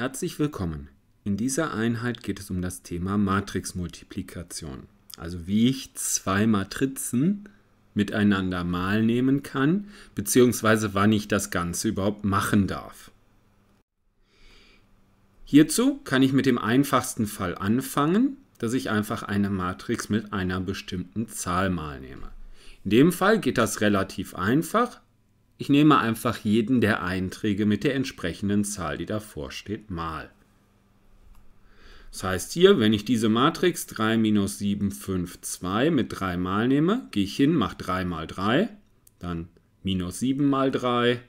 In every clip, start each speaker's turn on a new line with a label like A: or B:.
A: Herzlich willkommen. In dieser Einheit geht es um das Thema Matrixmultiplikation, also wie ich zwei Matrizen miteinander mal nehmen kann, beziehungsweise wann ich das Ganze überhaupt machen darf. Hierzu kann ich mit dem einfachsten Fall anfangen, dass ich einfach eine Matrix mit einer bestimmten Zahl mal nehme. In dem Fall geht das relativ einfach, ich nehme einfach jeden der Einträge mit der entsprechenden Zahl, die davor steht, mal. Das heißt hier, wenn ich diese Matrix 3 minus 7, 5, 2 mit 3 mal nehme, gehe ich hin, mache 3 mal 3, dann minus 7 mal 3,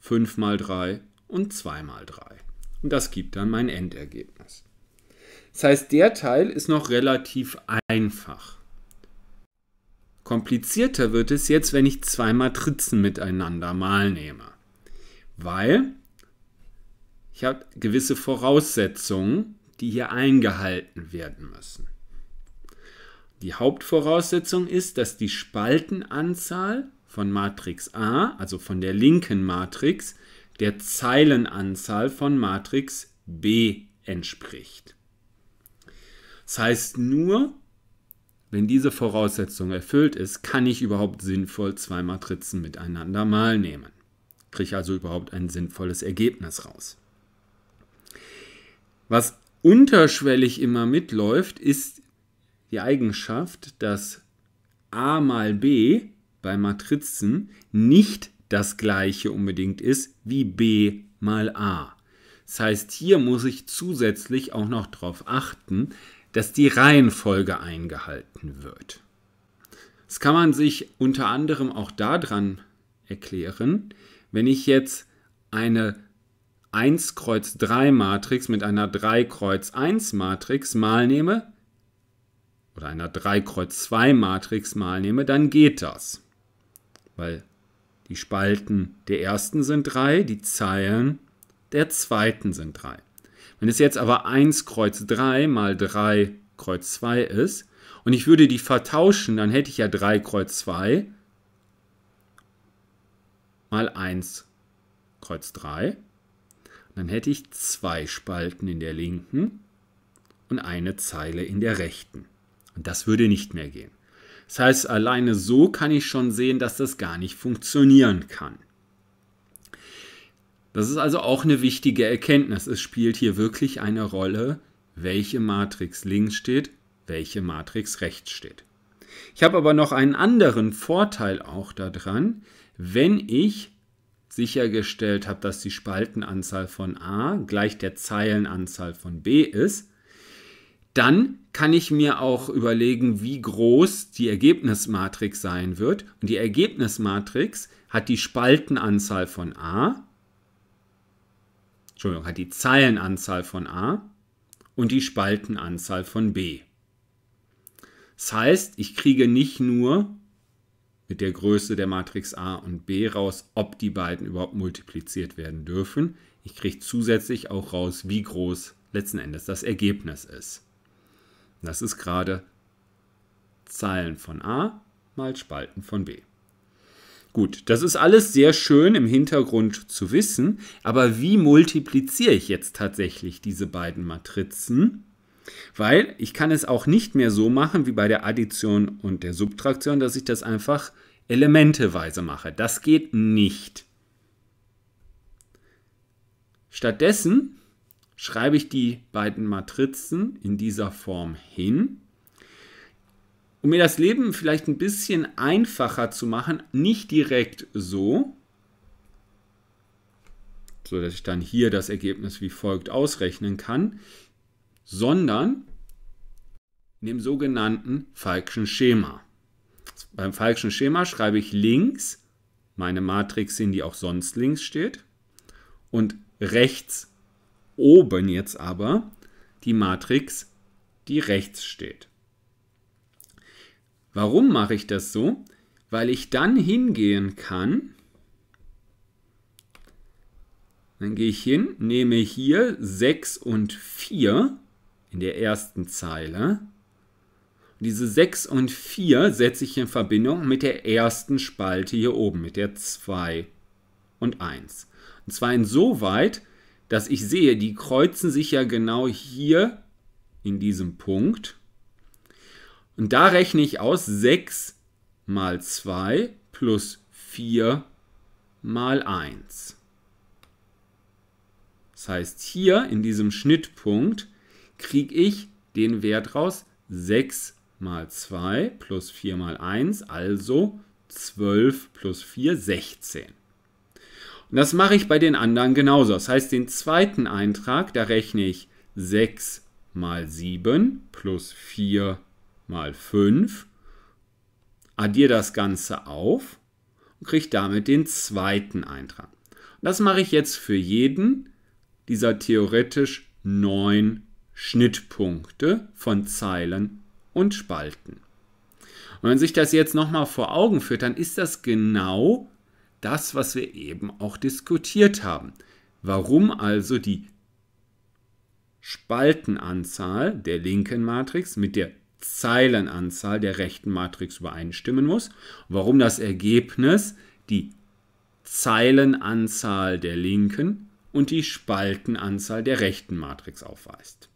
A: 5 mal 3 und 2 mal 3. Und das gibt dann mein Endergebnis. Das heißt, der Teil ist noch relativ einfach. Komplizierter wird es jetzt, wenn ich zwei Matrizen miteinander mal nehme. Weil ich habe gewisse Voraussetzungen, die hier eingehalten werden müssen. Die Hauptvoraussetzung ist, dass die Spaltenanzahl von Matrix A, also von der linken Matrix, der Zeilenanzahl von Matrix B entspricht. Das heißt nur, wenn diese Voraussetzung erfüllt ist, kann ich überhaupt sinnvoll zwei Matrizen miteinander mal nehmen. Kriege also überhaupt ein sinnvolles Ergebnis raus. Was unterschwellig immer mitläuft, ist die Eigenschaft, dass a mal b bei Matrizen nicht das gleiche unbedingt ist wie b mal a. Das heißt, hier muss ich zusätzlich auch noch darauf achten, dass die Reihenfolge eingehalten wird. Das kann man sich unter anderem auch daran erklären, wenn ich jetzt eine 1 Kreuz 3 Matrix mit einer 3 Kreuz 1 Matrix mal nehme oder einer 3 Kreuz 2 Matrix mal nehme, dann geht das. Weil die Spalten der ersten sind 3, die Zeilen der zweiten sind 3. Wenn es jetzt aber 1 Kreuz 3 mal 3 Kreuz 2 ist und ich würde die vertauschen, dann hätte ich ja 3 Kreuz 2 mal 1 Kreuz 3. Dann hätte ich zwei Spalten in der linken und eine Zeile in der rechten. Und das würde nicht mehr gehen. Das heißt, alleine so kann ich schon sehen, dass das gar nicht funktionieren kann. Das ist also auch eine wichtige Erkenntnis. Es spielt hier wirklich eine Rolle, welche Matrix links steht, welche Matrix rechts steht. Ich habe aber noch einen anderen Vorteil auch daran, wenn ich sichergestellt habe, dass die Spaltenanzahl von A gleich der Zeilenanzahl von B ist, dann kann ich mir auch überlegen, wie groß die Ergebnismatrix sein wird. Und die Ergebnismatrix hat die Spaltenanzahl von A Entschuldigung, hat die Zeilenanzahl von A und die Spaltenanzahl von B. Das heißt, ich kriege nicht nur mit der Größe der Matrix A und B raus, ob die beiden überhaupt multipliziert werden dürfen. Ich kriege zusätzlich auch raus, wie groß letzten Endes das Ergebnis ist. Das ist gerade Zeilen von A mal Spalten von B. Gut, das ist alles sehr schön im Hintergrund zu wissen, aber wie multipliziere ich jetzt tatsächlich diese beiden Matrizen? Weil ich kann es auch nicht mehr so machen wie bei der Addition und der Subtraktion, dass ich das einfach elementeweise mache. Das geht nicht. Stattdessen schreibe ich die beiden Matrizen in dieser Form hin um mir das Leben vielleicht ein bisschen einfacher zu machen, nicht direkt so, so dass ich dann hier das Ergebnis wie folgt ausrechnen kann, sondern in dem sogenannten falschen Schema. Beim falschen Schema schreibe ich links meine Matrix hin, die auch sonst links steht, und rechts oben jetzt aber die Matrix, die rechts steht. Warum mache ich das so? Weil ich dann hingehen kann. Dann gehe ich hin, nehme hier 6 und 4 in der ersten Zeile. Und diese 6 und 4 setze ich in Verbindung mit der ersten Spalte hier oben, mit der 2 und 1. Und zwar insoweit, dass ich sehe, die kreuzen sich ja genau hier in diesem Punkt. Und da rechne ich aus 6 mal 2 plus 4 mal 1. Das heißt, hier in diesem Schnittpunkt kriege ich den Wert raus 6 mal 2 plus 4 mal 1, also 12 plus 4, 16. Und das mache ich bei den anderen genauso. Das heißt, den zweiten Eintrag, da rechne ich 6 mal 7 plus 4 mal 1 mal 5, addiere das Ganze auf und kriege damit den zweiten Eintrag. das mache ich jetzt für jeden dieser theoretisch neun Schnittpunkte von Zeilen und Spalten. Und wenn sich das jetzt nochmal vor Augen führt, dann ist das genau das, was wir eben auch diskutiert haben. Warum also die Spaltenanzahl der linken Matrix mit der Zeilenanzahl der rechten Matrix übereinstimmen muss, warum das Ergebnis die Zeilenanzahl der linken und die Spaltenanzahl der rechten Matrix aufweist.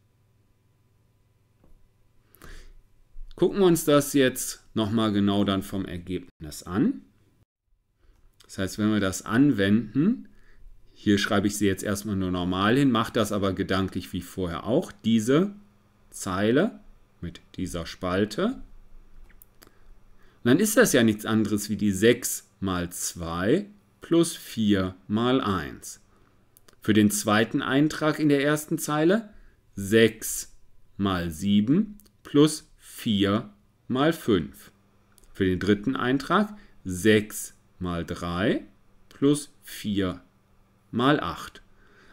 A: Gucken wir uns das jetzt nochmal genau dann vom Ergebnis an. Das heißt, wenn wir das anwenden, hier schreibe ich sie jetzt erstmal nur normal hin, mache das aber gedanklich wie vorher auch, diese Zeile mit dieser Spalte. Und dann ist das ja nichts anderes wie die 6 mal 2 plus 4 mal 1. Für den zweiten Eintrag in der ersten Zeile 6 mal 7 plus 4 mal 5. Für den dritten Eintrag 6 mal 3 plus 4 mal 8.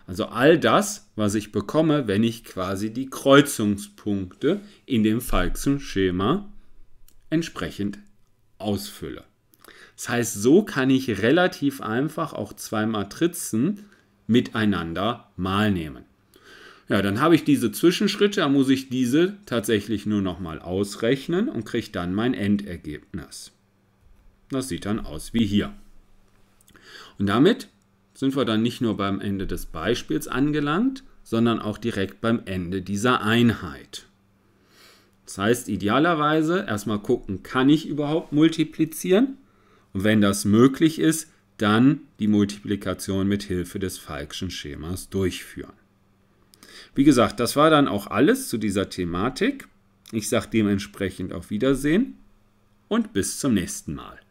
A: Also all das, was ich bekomme, wenn ich quasi die Kreuzungspunkte in dem Falkschen Schema entsprechend ausfülle. Das heißt, so kann ich relativ einfach auch zwei Matrizen miteinander mal nehmen. Ja, dann habe ich diese Zwischenschritte, da muss ich diese tatsächlich nur nochmal ausrechnen und kriege dann mein Endergebnis. Das sieht dann aus wie hier. Und damit sind wir dann nicht nur beim Ende des Beispiels angelangt, sondern auch direkt beim Ende dieser Einheit. Das heißt, idealerweise erstmal gucken, kann ich überhaupt multiplizieren? Und wenn das möglich ist, dann die Multiplikation mit Hilfe des Falkschen Schemas durchführen. Wie gesagt, das war dann auch alles zu dieser Thematik. Ich sage dementsprechend auf Wiedersehen und bis zum nächsten Mal.